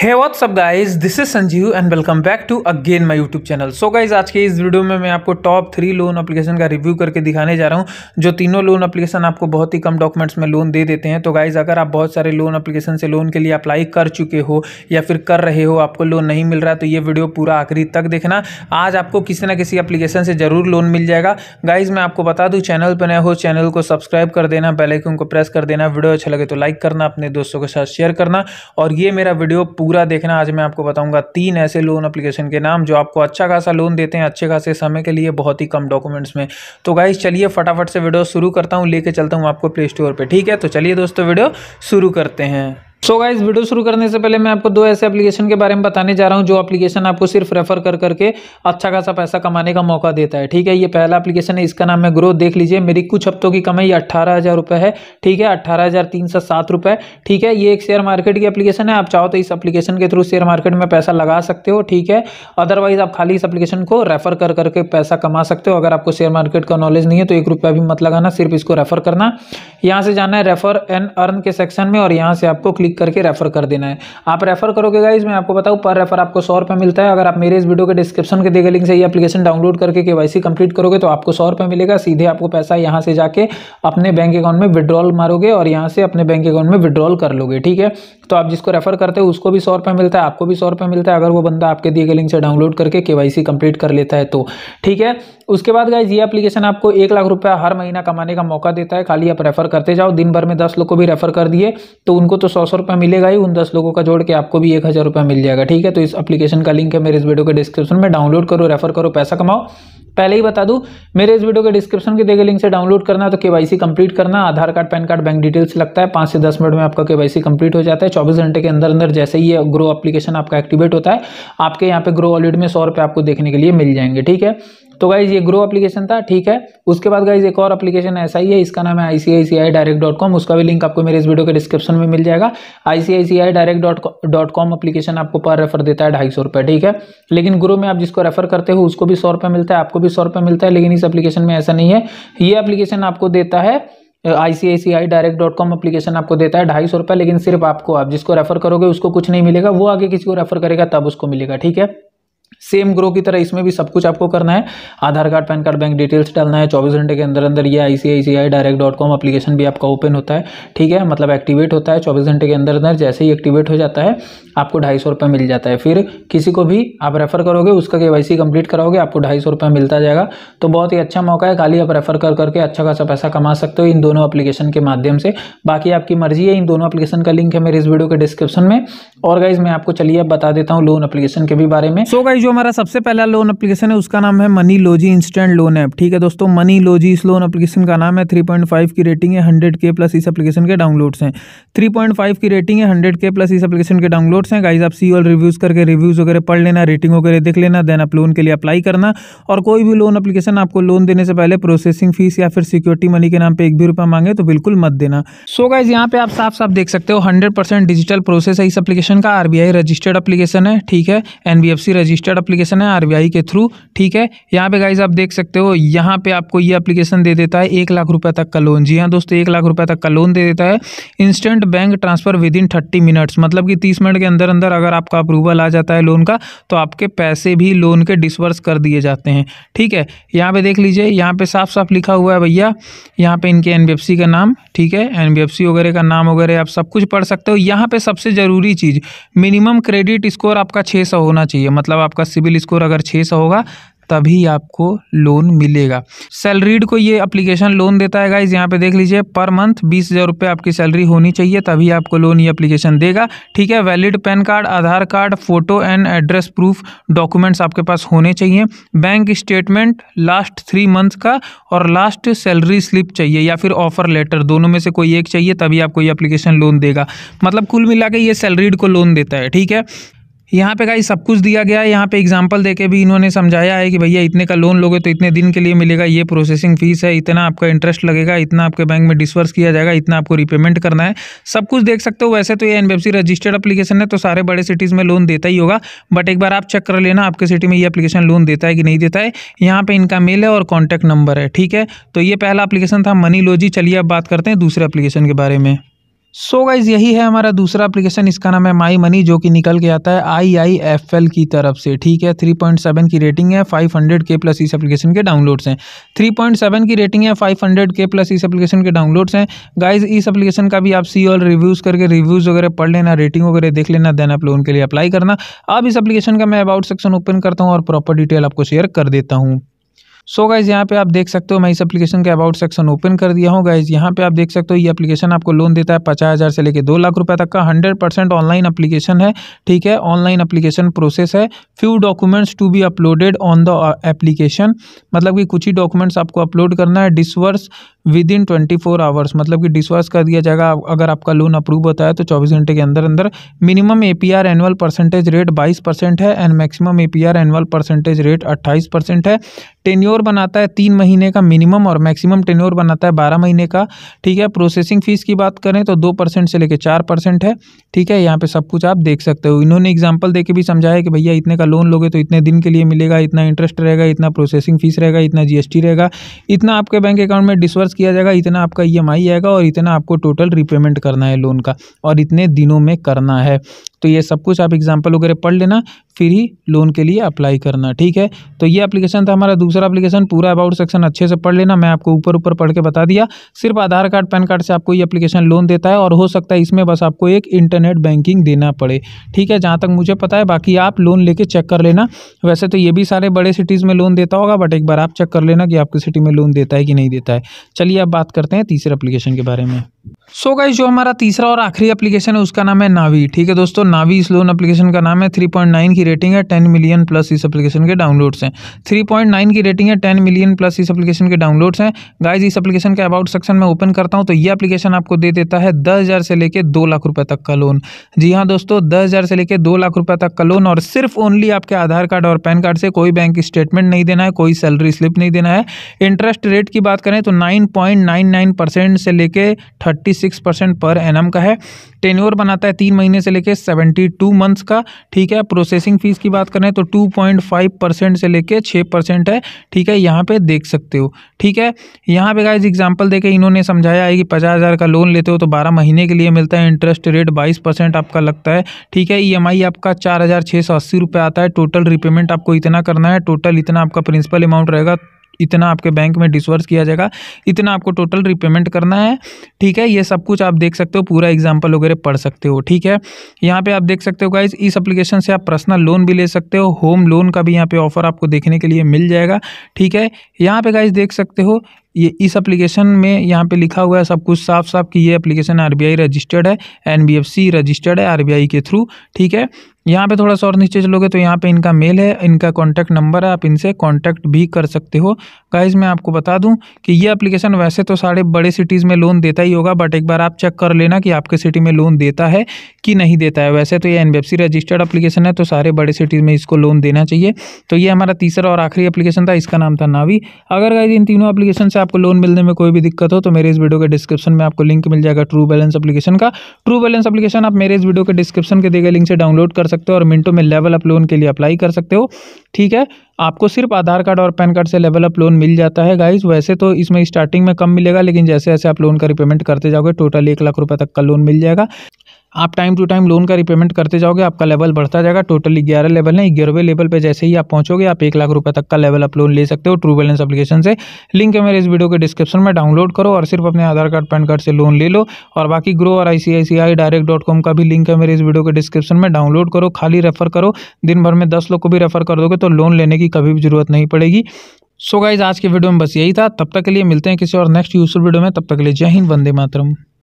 है what's up guys this is Sanjeev and welcome back to again my YouTube channel so guys आज के इस video में मैं आपको टॉप थ्री लोन अपलीकेशन का रिव्यू करके दिखाने जा रहा हूँ जो तीनों लोन अपलीकेशन आपको बहुत ही कम डॉक्यूमेंट्स में लोन दे देते हैं तो गाइज़ अगर आप बहुत सारे लोन अपलीकेशन से लोन के लिए अप्लाई कर चुके हो या फिर कर रहे हो आपको लोन नहीं मिल रहा तो ये वीडियो पूरा आखिरी तक देखना आज आपको किसी ना किसी अप्लीकेशन से ज़रूर लोन मिल जाएगा गाइज मैं आपको बता दूँ चैनल पर नया हो चैनल को सब्सक्राइब कर देना बेलाइकन को प्रेस कर देना वीडियो अच्छा लगे तो लाइक करना अपने दोस्तों के साथ शेयर करना और ये मेरा वीडियो पूरा देखना आज मैं आपको बताऊंगा तीन ऐसे लोन एप्लीकेशन के नाम जो आपको अच्छा खासा लोन देते हैं अच्छे खासे समय के लिए बहुत ही कम डॉक्यूमेंट्स में तो गाइज चलिए फटाफट से वीडियो शुरू करता हूँ लेके चलता हूँ आपको प्ले स्टोर पर ठीक है तो चलिए दोस्तों वीडियो शुरू करते हैं सो गाइज वीडियो शुरू करने से पहले मैं आपको दो ऐसे एप्लीकेशन के बारे में बताने जा रहा हूँ जो एप्लीकेशन आपको सिर्फ रेफर कर करके अच्छा खासा पैसा कमाने का मौका देता है ठीक है ये पहला एप्लीकेशन है इसका नाम है ग्रोथ देख लीजिए मेरी कुछ हफ्तों की कमाई अट्ठारह हज़ार रुपये है ठीक है अट्ठारह हज़ार तीन सौ सात रुपये ठीक है ये एक शेयर मार्केट की एप्लीकेशन है आप चाहो तो इस एप्लीकेशन के थ्रू शेयर मार्केट में पैसा लगा सकते हो ठीक है अदरवाइज आप खाली इस एप्लीकेशन को रेफर कर करके पैसा कमा सकते हो अगर आपको शेयर मार्केट का नॉलेज नहीं है तो एक रुपया भी मत लगाना सिर्फ इसको रेफर करना यहाँ से जाना है रेफर एंड अर्न के सेक्शन में और यहाँ से आपको क्लिक करके रेफर कर देना है आप रेफर करोगे गाइज मैं आपको बताऊँ पर रेफर आपको सौ रुपये मिलता है अगर आप मेरे इस वीडियो के डिस्क्रिप्शन के देगा लिंक से ये अपलीकेशन डाउनलोड करके के वाई कंप्लीट करोगे तो आपको सौ रुपये मिलेगा सीधे आपको पैसा यहाँ से जाके अपने बैंक अकाउंट में विड्रॉल मारोगे और यहाँ से अपने बैंक अकाउंट में विड्रॉल कर लोगे ठीक है तो आप जिसको रेफर करते हो उसको भी सौ रुपये मिलता है आपको भी सौ रुपये मिलता है अगर वो बंदा आपके दिए गए लिंक से डाउनलोड करके के कंप्लीट कर लेता है तो ठीक है उसके बाद गाइज ये एप्लीकेशन आपको एक लाख रुपया हर महीना कमाने का मौका देता है खाली आप रेफर करते जाओ दिन भर में दस लोग को भी रेफर कर दिए तो उनको तो सौ सौ रुपया मिलेगा ही उन दस लोगों का जोड़ के आपको भी एक हज़ार रुपया मिल जाएगा ठीक है तो इस एप्लीकेशन का लिंक है मेरे इस वीडियो के डिस्क्रिप्शन में डाउनलोड करो रेफर करो पैसा कमाओ पहले ही बता दूं मेरे इस वीडियो के डिस्क्रिप्शन के देखे लिंक से डाउनलोड करना तो केवाईसी कंप्लीट करना Aadhaar card PAN card bank details लगता है पांच से दस मिनट में आपका केवाईसी कंप्लीट हो जाता है चौबीस घंटे के अंदर अंदर जैसे ही ये ग्रो एप्लीकेशन आपका एक्टिवेट होता है आपके यहाँ पे ग्रो वॉलेट में सौ रुपये आपको देखने के लिए मिल जाएंगे ठीक है तो गाइज ये ग्रो एप्लीकेशन था ठीक है उसके बाद गाइज एक और एप्लीकेशन ऐसा ही है इसका नाम है आई डायरेक्ट डॉट कॉम उसका भी लिंक आपको मेरे इस वीडियो के डिस्क्रिप्शन में मिल जाएगा ICICI direct dot dot com application आपको पर रेफर देता है ढाई सौ रुपये ठीक है लेकिन ग्रो में आप जिसको रेफर करते हो उसको भी सौ रुपये मिलता है आपको भी सौ रुपये मिलता है लेकिन इस एप्लीकेशन में ऐसा नहीं है ये एप्लीकेशन आपको देता है I C I C I direct dot com application आपको देता है ढाई सौ रुपये लेकिन सिर्फ आपको आप जिसको रेफर करोगे उसको कुछ नहीं मिलेगा वो आगे किसी को रेफर करेगा तब उसको मिलेगा ठीक है सेम ग्रो की तरह इसमें भी सब कुछ आपको करना है Aadhaar card PAN card bank details डालना है चौबीस घंटे के अंदर अंदर ये ICICI direct dot com application भी आपका ओपन होता है ठीक है मतलब एक्टिवेट होता है चौबीस घंटे के अंदर अंदर जैसे ही एक्टिवेट हो जाता है आपको ढाई सौ रुपये मिल जाता है फिर किसी को भी आप रेफर करोगे उसका के वाई सी कंप्लीट कराओगे आपको ढाई सौ रुपये मिलता जाएगा तो बहुत ही अच्छा मौका है खाली आप रेफर कर करके अच्छा खासा पैसा कमा सकते हो इन दोनों अपलीकेशन के माध्यम से बाकी आपकी मर्जी है इन दोनों अपलीकेशन का लिंक है मेरे इस वीडियो के डिस्क्रिप्शन में और गाइज मैं आपको चलिए अब बता देता हूँ लोन अपलीकेशन के भी बारे में सो गाइज हमारा सबसे पहला लोन एप्लीकेशन है उसका नाम है मनी लोजी इंस्टेंट लोन ऐप ठीक है दोस्तों मनी लोजी इस लोन एप्लीकेशन का नाम है 3.5 की रेटिंग है 100 के प्लस इस एप्लीकेशन के डाउनलोड्स हैं 3.5 की रेटिंग है 100 के प्लस इस एप्लीकेशन के डाउनलोड्स हैं गाइज आप सी ऑल रिव्यूज़ करके रिव्यूज़ वगैरह पढ़ लेना रेटिंग वगैरह देख लेना देन आप लोन के लिए अप्लाई करना और कोई भी लोन अपलीकेशन आपको लोन देने से पहले प्रोसेसिंग फीस या फिर सिक्योरिटी मनी के नाम पर एक भी रुपया मांगे तो बिल्कुल मत देना सो गाइज यहाँ पे आप साफ साफ देख सकते हो हंड्रेड डिजिटल प्रोसेस है इस अपलीकेशन का आरबीआई रजिस्टर्ड अपलीकेशन है ठीक है एनबीएफसी रजिस्टर्ड एप्लीकेशन है आरबीआई के थ्रू ठीक है यहाँ पे गाइज आप देख सकते हो यहाँ पे आपको ये एप्लीकेशन दे देता है एक लाख रुपये तक का लोन जी हाँ दोस्तों एक लाख रुपये तक का लोन दे देता है instant bank transfer within thirty minutes मतलब कि तीस मिनट के अंदर अंदर अगर आपका अप्रूवल आ जाता है लोन का तो आपके पैसे भी लोन के डिसवर्स कर दिए जाते हैं ठीक है यहाँ पर देख लीजिए यहाँ पर साफ साफ लिखा हुआ है भैया यहाँ पर इनके एन का नाम ठीक है एन वगैरह का नाम वगैरह आप सब कुछ पढ़ सकते हो यहाँ पर सबसे ज़रूरी चीज़ मिनिमम क्रेडिट स्कोर आपका छः होना चाहिए मतलब आपका सिविल स्कोर अगर छः सौ होगा तभी आपको लोन मिलेगा सैलरीड को ये एप्लीकेशन लोन देता है गाइज यहाँ पे देख लीजिए पर मंथ बीस हज़ार रुपये आपकी सैलरी होनी चाहिए तभी आपको लोन ये एप्लीकेशन देगा ठीक है valid PAN card Aadhaar card photo and address proof documents आपके पास होने चाहिए bank statement last three month का और लास्ट सैलरी स्लिप चाहिए या फिर ऑफर लेटर दोनों में से कोई एक चाहिए तभी आपको ये अप्लीकेशन लोन देगा मतलब कुल मिला के ये सैलरीड को लोन देता है ठीक है यहाँ पे गाई सब कुछ दिया गया है यहाँ पे एग्जांपल देके भी इन्होंने समझाया है कि भैया इतने का लोन लोगे तो इतने दिन के लिए मिलेगा ये प्रोसेसिंग फीस है इतना आपका इंटरेस्ट लगेगा इतना आपके बैंक में डिसवर्स किया जाएगा इतना आपको रिपेमेंट करना है सब कुछ देख सकते हो वैसे तो ये एन रजिस्टर्ड अपलीकेशन है तो सारे बड़े सिटीज़ में लोन देता ही होगा बट एक बार आप चेक कर लेना आपके सिटी में ये अपलीकेशन लोन देता है कि नहीं देता है यहाँ पर इनका मेल है और कॉन्टैक्ट नंबर है ठीक है तो ये पहला अपलीकेशन था मनी लोजी चलिए अब बात करते हैं दूसरे अपलीकेशन के बारे में सो so गाइज़ यही है हमारा दूसरा एप्लीकेशन इसका नाम है माई मनी जो कि निकल के आता है आई आई एफ एल की तरफ से ठीक है थ्री पॉइंट सेवन की रेटिंग है फाइव हंड्रेड के प्लस इस एप्लीकेशन के डाउनलोड्स हैं थ्री पॉइंट सेवन की रेटिंग है फाइव हंड्रेड के प्लस इस एप्लीकेशन के डाउनलोड्स हैं गाइज इस एप्लीकेशन का भी आप सी ऑल रिव्यूज़ करके रिव्यूज़ वगैरह पढ़ लेना रेटिंग वगैरह देख लेना देन आप लोन के लिए अप्लाई करना अब इस एप्लीकेशन का मैं अबाउट सेक्शन ओपन करता हूँ और प्रॉपर डिटेल आपको शेयर कर देता हूँ सो गाइज यहाँ पे आप देख सकते हो मैं इस एप्लीकेशन के अबाउट सेक्शन ओपन कर दिया हूँ गाइज यहाँ पे आप देख सकते हो ये एप्लीकेशन आपको लोन देता है पचास हज़ार से लेकर दो लाख रुपये तक का हंड्रेड परसेंट ऑनलाइन अप्लीकेशन है ठीक है ऑनलाइन अप्लीकेशन प्रोसेस है few documents to be uploaded on the application मतलब कि कुछ ही डॉक्यूमेंट्स आपको अपलोड करना है disburse within twenty four hours मतलब कि डिसवर्स कर दिया जाएगा अगर आपका लोन अप्रूव होता है तो चौबीस घंटे के अंदर अंदर minimum A P R annual percentage rate बाईस परसेंट है and maximum A P R annual percentage rate अट्ठाईस परसेंट है टेन्योर बनाता है तीन महीने का मिनिमम और मैक्सिमम टेन्योर बनाता है बारह महीने का ठीक है प्रोसेसिंग फीस की बात करें तो दो परसेंट से लेकर चार परसेंट है ठीक है यहाँ पे सब कुछ आप देख सकते हो इन्होंने एग्जाम्पल दे के भी समझाया कि भैया इतने का लोन लोगे तो इतने दिन के लिए मिलेगा इतना इंटरेस्ट रहेगा इतना प्रोसेसिंग फीस रहेगा इतना टी रहेगा इतना आपके बैंक अकाउंट में डिसवर्स वापस किया जाएगा इतना आपका ई e आएगा और इतना आपको टोटल रिपेमेंट करना है लोन का और इतने दिनों में करना है तो ये सब कुछ आप एग्जाम्पल वगैरह पढ़ लेना फिर ही लोन के लिए अप्लाई करना ठीक है तो ये एप्लीकेशन था हमारा दूसरा एप्लीकेशन पूरा अबाउट सेक्शन अच्छे से पढ़ लेना मैं आपको ऊपर ऊपर पढ़ के बता दिया सिर्फ आधार कार्ड पैन कार्ड से आपको ये एप्लीकेशन लोन देता है और हो सकता है इसमें बस आपको एक इंटरनेट बैंकिंग देना पड़े ठीक है जहाँ तक मुझे पता है बाकी आप लोन लेके चेक कर लेना वैसे तो ये भी सारे बड़े सिटीज़ में लोन देता होगा बट एक बार आप चेक कर लेना कि आपकी सिटी में लोन देता है कि नहीं देता है चलिए अब बात करते हैं तीसरे अप्लीकेशन के बारे में सो so गाइज जो हमारा तीसरा और आखिरी एप्लीकेशन है उसका नाम है नावी ठीक है दोस्तों नावी इस लोन एप्लीकेशन का नाम है 3.9 की रेटिंग है 10 मिलियन प्लस इस एप्लीकेशन के डाउनलोड्स हैं 3.9 की रेटिंग है 10 मिलियन प्लस इस एप्लीकेशन के डाउनलोड्स हैं गाइज इस एप्लीकेशन का अबाउट सेक्शन में ओपन करता हूँ तो ये अपलीकेशन आपको दे देता है दस से लेकर दो लाख रुपये तक का लोन जी हाँ दोस्तों दस से लेकर दो लाख रुपये तक का लोन और सिर्फ ओनली आपके आधार कार्ड और पैन कार्ड से कोई बैंक स्टेटमेंट नहीं देना है कोई सैलरी स्लिप नहीं देना है इंटरेस्ट रेट की बात करें तो नाइन से लेकर थर्टी सिक्स परसेंट पर एन का है टेन्योर बनाता है तीन महीने से लेकर सेवेंटी टू मंथ्स का ठीक है प्रोसेसिंग फीस की बात करें तो टू पॉइंट फाइव परसेंट से लेकर छः परसेंट है ठीक है यहाँ पे देख सकते हो ठीक है यहाँ पे गाइज एग्जाम्पल देके इन्होंने समझाया है कि पचास हज़ार का लोन लेते हो तो बारह महीने के लिए मिलता है इंटरेस्ट रेट बाईस परसेंट आपका लगता है ठीक है ई e आपका चार हज़ार छः सौ अस्सी रुपये आता है टोटल रिपेमेंट आपको इतना करना है टोटल इतना आपका प्रिंसिपल अमाउंट रहेगा इतना आपके बैंक में डिसवर्स किया जाएगा इतना आपको टोटल रिपेमेंट करना है ठीक है ये सब कुछ आप देख सकते हो पूरा एग्जाम्पल वगैरह पढ़ सकते हो ठीक है यहाँ पे आप देख सकते हो गाइज इस एप्लीकेशन से आप पर्सनल लोन भी ले सकते हो होम लोन का भी यहाँ पे ऑफर आपको देखने के लिए मिल जाएगा ठीक है यहाँ पे गाइज देख सकते हो ये इस एप्लीकेशन में यहाँ पे लिखा हुआ है सब कुछ साफ साफ कि ये एप्लीकेशन आरबीआई रजिस्टर्ड है एनबीएफसी रजिस्टर्ड है आरबीआई के थ्रू ठीक है यहाँ पे थोड़ा सा और नीचे चलोगे तो यहाँ पे इनका मेल है इनका कॉन्टैक्ट नंबर है आप इनसे कॉन्टैक्ट भी कर सकते हो गाइज मैं आपको बता दूँ कि ये एप्लीकेशन वैसे तो सारे बड़े सिटीज़ में लोन देता ही होगा बट एक बार आप चेक कर लेना कि आपके सिटी में लोन देता है कि नहीं देता है वैसे तो ये एन रजिस्टर्ड अप्लीकेशन है तो सारे बड़े सिटीज़ में इसको लोन देना चाहिए तो ये हमारा तीसरा और आखिरी अप्लीकेशन था इसका नाम था नावी अगर गाइज इन तीनों अप्लीकेशन से आपको लोन मिलने में कोई भी दिक्कत हो तो मेरे इस वीडियो के डिस्क्रिप्शन में आपको लिंक मिल जाएगा ट्रू बैलेंस अपलीकेशन का ट्रू बैलेंस अपलीकेशन आप मेरे इस वीडियो के डिस्क्रिप्शन के देगा लिंक से डाउनलोड कर सकते हो और मिनटों में लेवल अप लोन के लिए अप्लाई कर सकते हो ठीक है आपको सिर्फ आधार कार्ड और पैन कार्ड से लेवल अप लोन मिल जाता है गाइज वैसे तो इसमें स्टार्टिंग में कम मिलेगा लेकिन जैसे जैसे आप लोन का रिपेमेंट करते जाओगे टोटल एक लाख रुपए तक का लोन मिल जाएगा आप टाइम टू टाइम लोन का रिपेमेंट करते जाओगे आपका लेवल बढ़ता जाएगा टोटली ग्यारह लेवल है ग्यारहवें लेवल पर जैसे ही आप पहुंचोगे आप एक लाख रुपये तक का लेवल आप लोन ले सकते हो ट्रू बैलेंस अपलीकेशन से लिंक है मेरे इस वीडियो के डिस्क्रिप्शन में डाउनलोड करो और सिर्फ अपने आधार कार्ड पैन कार्ड से लोन ले लो और बाकी ग्रो और आई डायरेक्ट डॉट कॉम का भी लिंक है मेरे इस वीडियो के डिस्क्रिप्शन में डाउनलोड करो खाली रेफर करो दिन भर में दस लोग को भी रेफर कर दोगे तो लोन लेने की कभी भी जरूरत नहीं पड़ेगी सो गाइज आज के वीडियो में बस यही था तब तक के लिए मिलते हैं किसी और नेक्स्ट यूजफुल वीडियो में तब तक के लिए जय हिंद वंदे मातरम